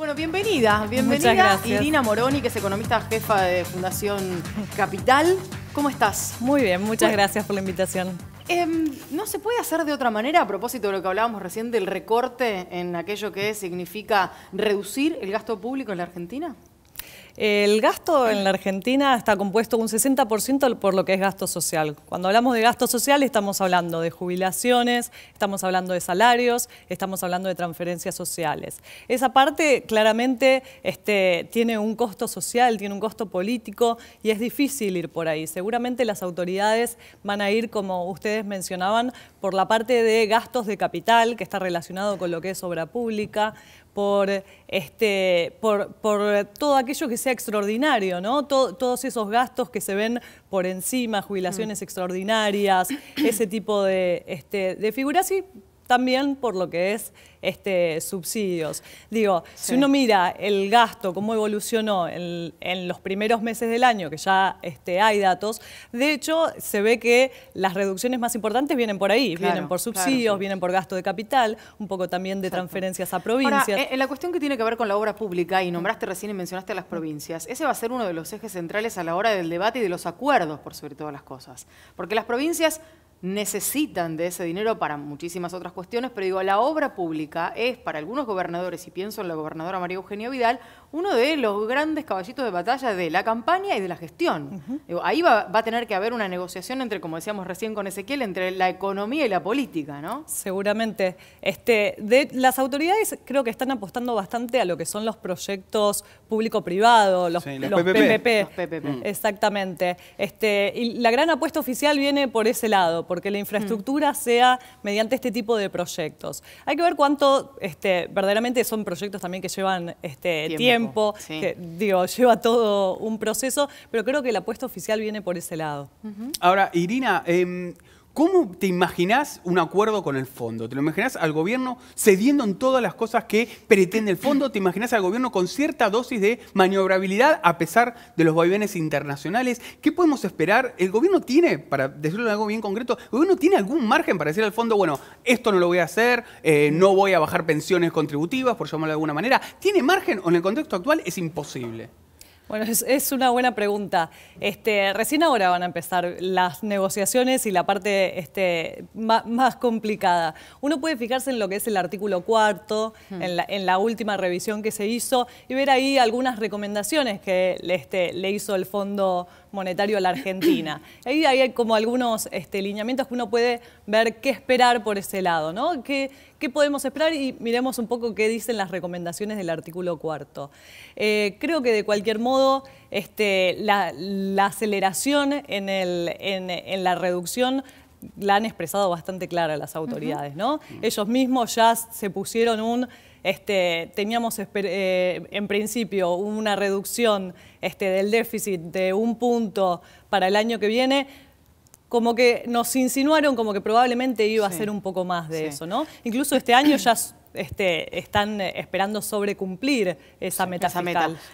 Bueno, bienvenida, bienvenida Irina Moroni, que es economista jefa de Fundación Capital. ¿Cómo estás? Muy bien, muchas gracias por la invitación. Em, ¿No se puede hacer de otra manera a propósito de lo que hablábamos recién del recorte en aquello que significa reducir el gasto público en la Argentina? El gasto en ah. la Argentina está compuesto un 60% por lo que es gasto social. Cuando hablamos de gasto social estamos hablando de jubilaciones, estamos hablando de salarios, estamos hablando de transferencias sociales. Esa parte claramente este, tiene un costo social, tiene un costo político y es difícil ir por ahí. Seguramente las autoridades van a ir, como ustedes mencionaban, por la parte de gastos de capital que está relacionado con lo que es obra pública, por, este, por, por, todo aquello que sea extraordinario, ¿no? todos esos gastos que se ven por encima, jubilaciones mm. extraordinarias, ese tipo de, este, de figuras y también por lo que es este, subsidios. Digo, si uno mira el gasto, cómo evolucionó en, los primeros meses del año, que ya este, hay datos, de hecho se ve que las reducciones más importantes vienen por ahí, vienen por subsidios, vienen por gasto de capital, un poco también de transferencias a provincias. Eh, en la cuestión que tiene que ver con la obra pública, y nombraste recién y mencionaste a las provincias, ese va a ser uno de los ejes centrales a la hora del debate y de los acuerdos, por sobre todas las cosas. Porque las provincias necesitan de ese dinero para muchísimas otras cuestiones, pero digo, la obra pública es para algunos gobernadores, y pienso en la gobernadora María Eugenia Vidal, uno de los grandes caballitos de batalla de la campaña y de la gestión. ahí va, a tener que haber una negociación entre, como decíamos recién con Ezequiel, entre la economía y la política, ¿no? Seguramente. Este, las autoridades creo que están apostando bastante a lo que son los proyectos público-privado, los, PPP. Exactamente. Este, y la gran apuesta oficial viene por ese lado porque la mm. infraestructura sea mediante este tipo de proyectos. Hay que ver cuánto este, verdaderamente son proyectos también que llevan este, tiempo, que digo, lleva todo un proceso, pero creo que la apuesta oficial viene por ese lado. Ahora, Irina, em, ¿Cómo te imaginás un acuerdo con el fondo? ¿Te lo imaginás al gobierno cediendo en todas las cosas que pretende el fondo? ¿Te imaginas al gobierno con cierta dosis de maniobrabilidad a pesar de los vaivenes internacionales? ¿Qué podemos esperar? ¿El gobierno tiene, para decirlo en algo bien concreto, ¿el gobierno tiene algún margen para decir al fondo, bueno, esto no lo voy a hacer, eh, no voy a bajar pensiones contributivas, por llamarlo de alguna manera? ¿Tiene margen o en el contexto actual es imposible? Bueno, es, una buena pregunta. Este, recién ahora van a empezar las negociaciones y la parte este, más, complicada. Uno puede fijarse en lo que es el artículo cuarto, hmm. en, la, última revisión que se hizo, y ver ahí algunas recomendaciones que este, le hizo el Fondo monetario a la Argentina. Ahí hay como algunos este, lineamientos que uno puede ver qué esperar por ese lado, ¿no? ¿Qué, podemos esperar? Y miremos un poco qué dicen las recomendaciones del artículo cuarto. Eh, creo que de cualquier modo, este, la, aceleración en, en la reducción la han expresado bastante clara las autoridades, ¿no? Ellos mismos ya se pusieron un... Este, teníamos eh, en principio una reducción este, del déficit de un punto para el año que viene, como que nos insinuaron como que probablemente iba a ser un poco más de eso, ¿no? Incluso este año ya este, están eh, esperando sobrecumplir esa meta. Esa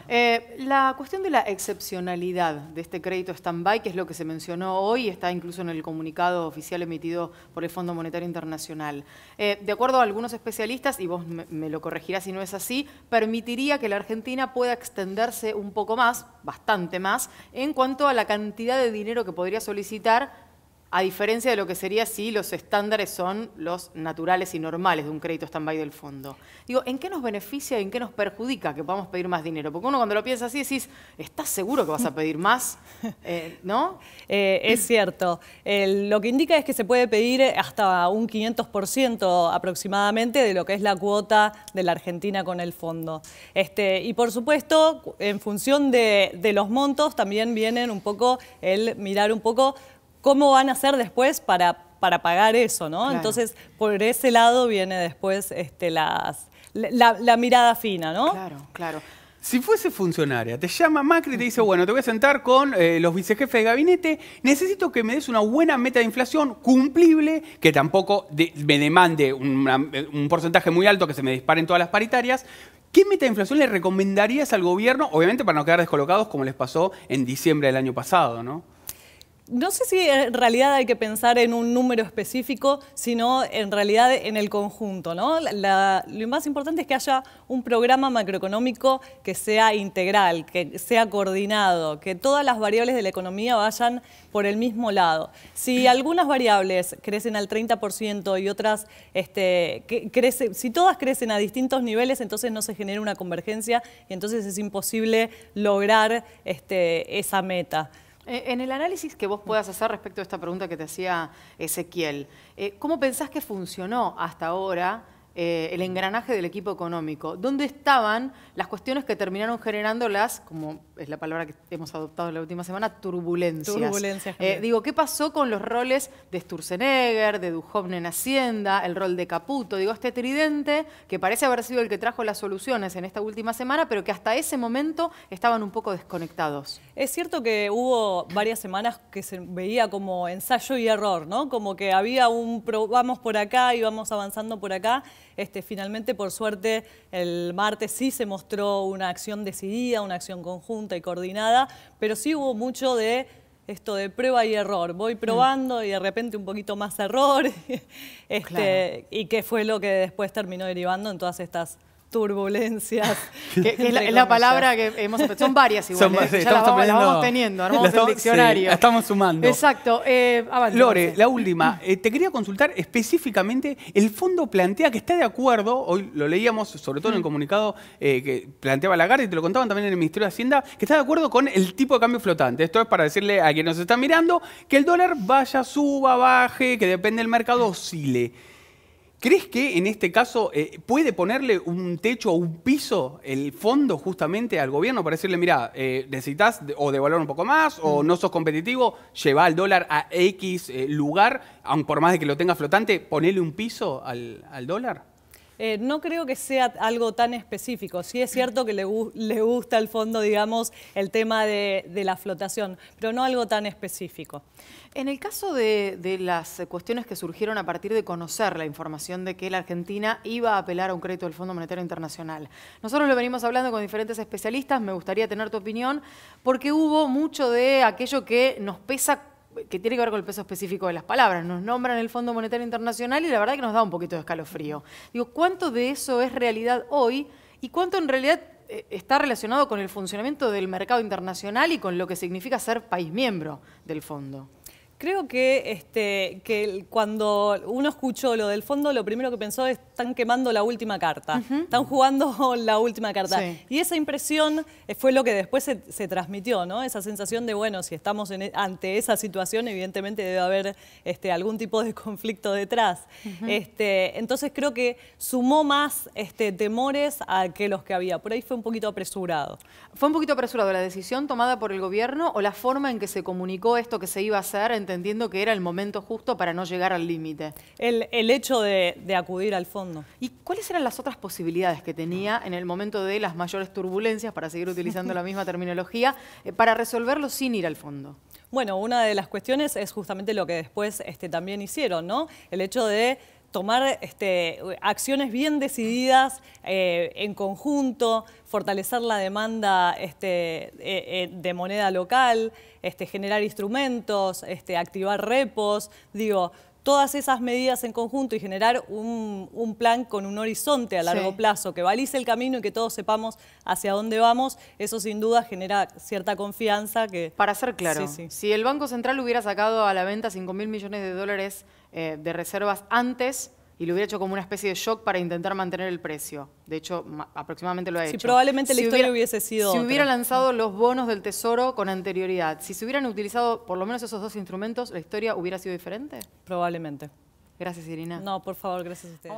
eh, la cuestión de la excepcionalidad de este crédito stand-by, que es lo que se mencionó hoy, está incluso en el comunicado oficial emitido por el Fondo Monetario Internacional. Eh, de acuerdo a algunos especialistas, y vos me lo corregirás si no es así, permitiría que la Argentina pueda extenderse un poco más, bastante más, en cuanto a la cantidad de dinero que podría solicitar a diferencia de lo que sería si los estándares son los naturales y normales de un crédito stand-by del fondo. Digo, ¿en qué nos beneficia y en qué nos perjudica que podamos pedir más dinero? Porque uno cuando lo piensa así decís, ¿estás seguro que vas a pedir más? Eh, ¿No? Eh, es cierto. lo que indica es que se puede pedir hasta un 500% aproximadamente de lo que es la cuota de la Argentina con el fondo. Este, y por supuesto, en función de, de los montos también vienen un poco el mirar un poco cómo van a hacer después para, para pagar eso, ¿no? Entonces, por ese lado viene después este, la, mirada fina, ¿no? Claro, claro. Si fuese funcionaria, te llama Macri y te dice, bueno, te voy a sentar con eh, los vicejefes de gabinete, necesito que me des una buena meta de inflación cumplible, que tampoco me demande un porcentaje muy alto que se me disparen todas las paritarias. ¿Qué meta de inflación le recomendarías al gobierno? Obviamente para no quedar descolocados como les pasó en diciembre del año pasado, ¿no? no sé si en realidad hay que pensar en un número específico, sino en realidad en el conjunto. lo más importante es que haya un programa macroeconómico que sea integral, que sea coordinado, que todas las variables de la economía vayan por el mismo lado. Si algunas variables crecen al 30% y otras, este, si todas crecen a distintos niveles, entonces no se genera una convergencia y entonces es imposible lograr este, esa meta. Eh, en el análisis que vos puedas hacer respecto a esta pregunta que te hacía Ezequiel, eh, ¿cómo pensás que funcionó hasta ahora eh, el engranaje del equipo económico, dónde estaban las cuestiones que terminaron generando las, como es la palabra que hemos adoptado la última semana, turbulencias. Eh, digo, ¿qué pasó con los roles de Sturzenegger, de Duhovne en Hacienda, el rol de Caputo? Digo, este tridente que parece haber sido el que trajo las soluciones en esta última semana, pero que hasta ese momento estaban un poco desconectados. Es cierto que hubo varias semanas que se veía como ensayo y error, ¿no? Como que había un, vamos por acá y vamos avanzando por acá. Este, finalmente, por suerte, el martes sí se mostró una acción decidida, una acción conjunta y coordinada, pero sí hubo mucho de esto de prueba y error. Voy mm. probando y de repente un poquito más error. Este, Y qué fue lo que después terminó derivando en todas estas turbulencias, que, es, la, palabra que hemos son varias igual, ¿eh? son, vamos, teniendo, armamos el diccionario. la estamos sumando. Exacto. Eh, Lore, la última. Eh, te quería consultar específicamente, el fondo plantea que está de acuerdo, hoy lo leíamos sobre todo en el comunicado que planteaba Lagarde y te lo contaban también en el Ministerio de Hacienda, que está de acuerdo con el tipo de cambio flotante. Esto es para decirle a quien nos está mirando que el dólar vaya, suba, baje, que depende del mercado, oscile. ¿Crees que en este caso eh, puede ponerle un techo o un piso el fondo justamente al gobierno para decirle, mira, eh, necesitas o devaluar un poco más o mm. no sos competitivo, lleva el dólar a X eh, lugar, aun por más de que lo tenga flotante, ponele un piso al dólar? Eh, no creo que sea algo tan específico. Sí es cierto que le, gusta al fondo, digamos, el tema de, la flotación, pero no algo tan específico. En el caso de, las cuestiones que surgieron a partir de conocer la información de que la Argentina iba a apelar a un crédito del Fondo Monetario Internacional, nosotros lo venimos hablando con diferentes especialistas, me gustaría tener tu opinión, porque hubo mucho de aquello que nos pesa que tiene que ver con el peso específico de las palabras. Nos nombran el Fondo Monetario Internacional y la verdad que nos da un poquito de escalofrío. Digo, ¿cuánto de eso es realidad hoy y cuánto en realidad eh, está relacionado con el funcionamiento del mercado internacional y con lo que significa ser país miembro del fondo? Creo que, este, que cuando uno escuchó lo del fondo, lo primero que pensó es están quemando la última carta, están jugando la última carta. Y esa impresión eh, fue lo que después se, transmitió, ¿no? Esa sensación de, bueno, si estamos e, ante esa situación, evidentemente debe haber este, algún tipo de conflicto detrás. Este, entonces creo que sumó más este, temores a que los que había. Por ahí fue un poquito apresurado. ¿Fue un poquito apresurado la decisión tomada por el gobierno o la forma en que se comunicó esto que se iba a hacer? entendiendo que era el momento justo para no llegar al límite. El, hecho de, acudir al fondo. ¿Y cuáles eran las otras posibilidades que tenía en el momento de las mayores turbulencias, para seguir utilizando la misma terminología, eh, para resolverlo sin ir al fondo? Bueno, una de las cuestiones es justamente lo que después este, también hicieron, ¿no? El hecho de tomar este, acciones bien decididas eh, en conjunto, fortalecer la demanda este, eh, eh, de moneda local, este, generar instrumentos, activar repos. Digo, todas esas medidas en conjunto y generar un, plan con un horizonte a largo plazo, que valice el camino y que todos sepamos hacia dónde vamos, eso sin duda genera cierta confianza que... Para ser claro, si el Banco Central hubiera sacado a la venta cinco mil millones de dólares eh, de reservas antes y lo hubiera hecho como una especie de shock para intentar mantener el precio. De hecho, aproximadamente lo ha hecho. Si probablemente la historia hubiese sido. Si hubiera lanzado los bonos del Tesoro con anterioridad, si se hubieran utilizado por lo menos esos dos instrumentos, ¿la historia hubiera sido diferente? Probablemente. Gracias, Irina. No, por favor, gracias a ustedes.